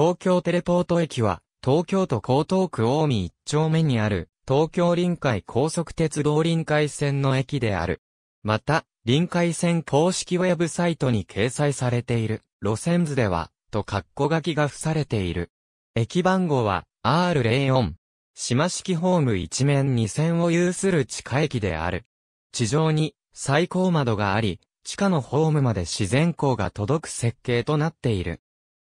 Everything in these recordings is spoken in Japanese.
東京テレポート駅は、東京都江東区大見一丁目にある、東京臨海高速鉄道臨海線の駅である。また、臨海線公式ウェブサイトに掲載されている、路線図では、と括弧書きが付されている。駅番号は、R04。島式ホーム一面2線を有する地下駅である。地上に、最高窓があり、地下のホームまで自然光が届く設計となっている。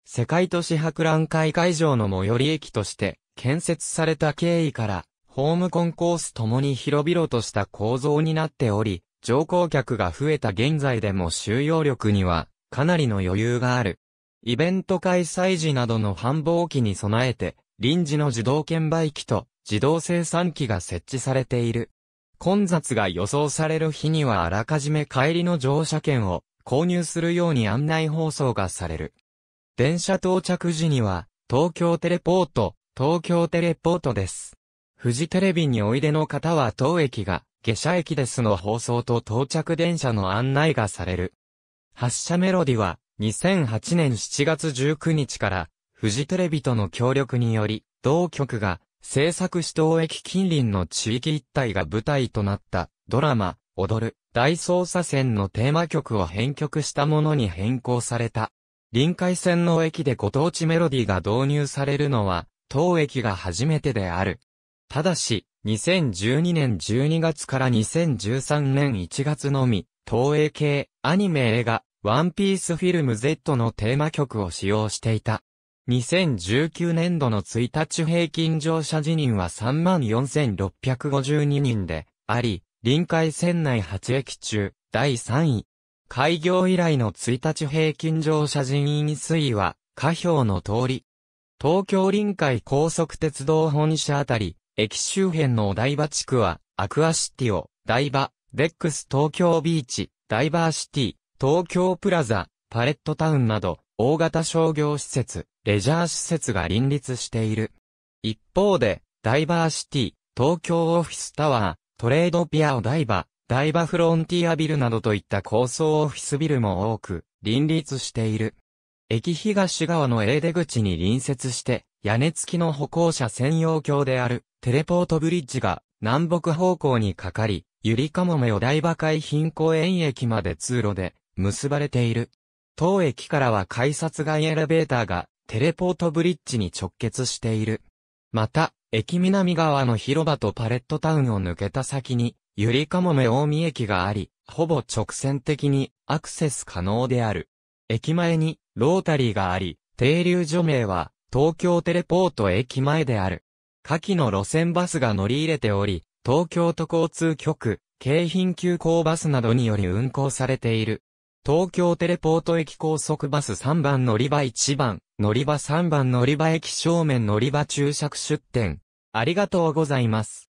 世界都市博覧会会場の最寄り駅として建設された経緯から、ホームコンコースともに広々とした構造になっており、乗降客が増えた現在でも収容力にはかなりの余裕がある。イベント開催時などの繁忙期に備えて、臨時の自動券売機と自動生産機が設置されている。混雑が予想される日にはあらかじめ帰りの乗車券を購入するように案内放送がされる。電車到着時には、東京テレポート、東京テレポートです。富士テレビにおいでの方は当駅が、下車駅ですの放送と到着電車の案内がされる。発車メロディは、2008年7月19日から、富士テレビとの協力により、同局が、制作し当駅近隣の地域一帯が舞台となった、ドラマ、踊る、大捜査線のテーマ曲を編曲したものに変更された。臨海線の駅でご当地メロディが導入されるのは、当駅が初めてである。ただし、2012年12月から2013年1月のみ、東映系、アニメ映画、ワンピースフィルム Z のテーマ曲を使用していた。2019年度の1日平均乗車辞任は34,652人で、あり、臨海線内8駅中、第3位、開業以来の1日平均乗車人員推移は、下表の通り。東京臨海高速鉄道本社あたり、駅周辺のお台場地区は、アクアシティを、台場、デックス東京ビーチ、ダイバーシティ、東京プラザ、パレットタウンなど、大型商業施設、レジャー施設が林立している。一方で、ダイバーシティ、東京オフィスタワー、トレードピアを台場、ダイバフロンティアビルなどといった高層オフィスビルも多く、林立している。駅東側の A 出口に隣接して、屋根付きの歩行者専用橋である、テレポートブリッジが、南北方向にかかり、ゆりかもめダ台場海浜公園駅まで通路で、結ばれている。当駅からは改札外エレベーターが、テレポートブリッジに直結している。また、駅南側の広場とパレットタウンを抜けた先に、ゆりかもめ大見駅があり、ほぼ直線的にアクセス可能である。駅前にロータリーがあり、停留所名は東京テレポート駅前である。下記の路線バスが乗り入れており、東京都交通局、京浜急行バスなどにより運行されている。東京テレポート駅高速バス3番乗り場1番、乗り場3番乗り場駅正面乗り場注釈出店。ありがとうございます。